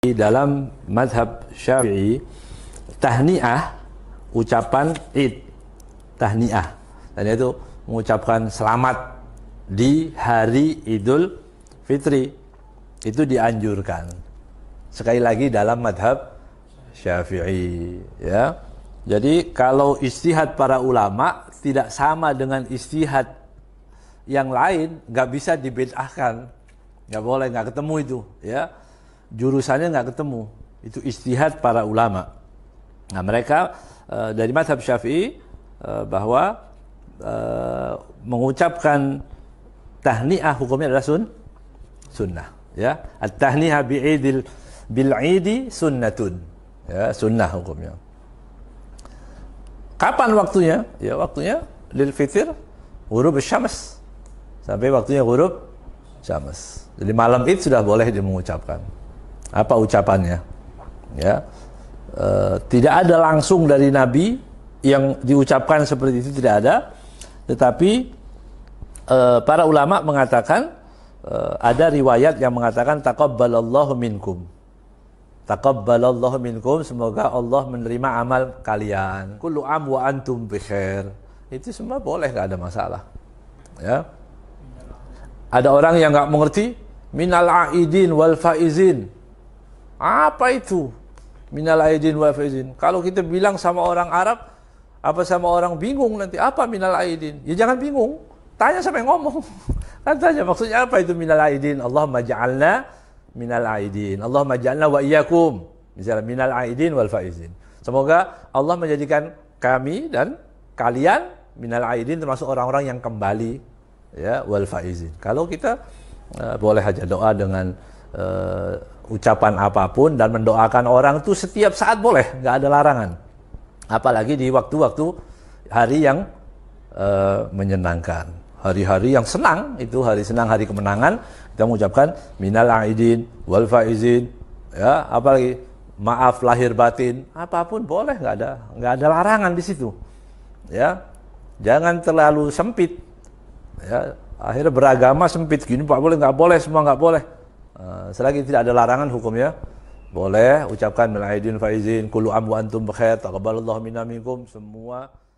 di dalam madhab syafi'i tahniah ucapan id tahniah dan itu mengucapkan selamat di hari idul fitri itu dianjurkan sekali lagi dalam madhab syafi'i ya jadi kalau istihad para ulama tidak sama dengan istihad yang lain nggak bisa dibedahkan nggak boleh nggak ketemu itu ya jurusannya nggak ketemu. Itu istihad para ulama. Nah mereka e, dari madhab syafi'i e, bahwa e, mengucapkan tahniah hukumnya adalah sun sunnah. Ya, at-tahniah bi'idil bil'idi sunnatun. Ya, sunnah hukumnya. Kapan waktunya? Ya, waktunya lil fitir huruf syams. Sampai waktunya huruf syams. Jadi malam itu sudah boleh dia mengucapkan apa ucapannya ya e, tidak ada langsung dari nabi yang diucapkan seperti itu tidak ada tetapi e, para ulama mengatakan e, ada riwayat yang mengatakan takabbalallahu minkum takabbalallahu minkum semoga Allah menerima amal kalian kullu am wa antum bikhair itu semua boleh nggak ada masalah ya ada orang yang nggak mengerti minal aidin wal faizin apa itu? Minal aidin wal faizin. Kalau kita bilang sama orang Arab, apa sama orang bingung nanti apa minal aidin? Ya jangan bingung, tanya sama yang ngomong. Kan tanya maksudnya apa itu minal aidin? Allahumma ja'alna minal aidin. Allahumma ja'alna wa iyyakum. Misalnya minal aidin wal faizin. Semoga Allah menjadikan kami dan kalian minal aidin termasuk orang-orang yang kembali ya wal faizin. Kalau kita uh, boleh aja doa dengan uh, ucapan apapun dan mendoakan orang itu setiap saat boleh, nggak ada larangan. Apalagi di waktu-waktu hari yang uh, menyenangkan, hari-hari yang senang itu hari senang, hari kemenangan kita mengucapkan minal aidin wal faizin, ya apalagi maaf lahir batin, apapun boleh, nggak ada nggak ada larangan di situ, ya jangan terlalu sempit, ya akhirnya beragama sempit gini pak boleh nggak boleh semua nggak boleh selagi tidak ada larangan hukumnya boleh ucapkan min aidin faizin kullu am wa antum bikhair taqabbalallahu minna minkum semua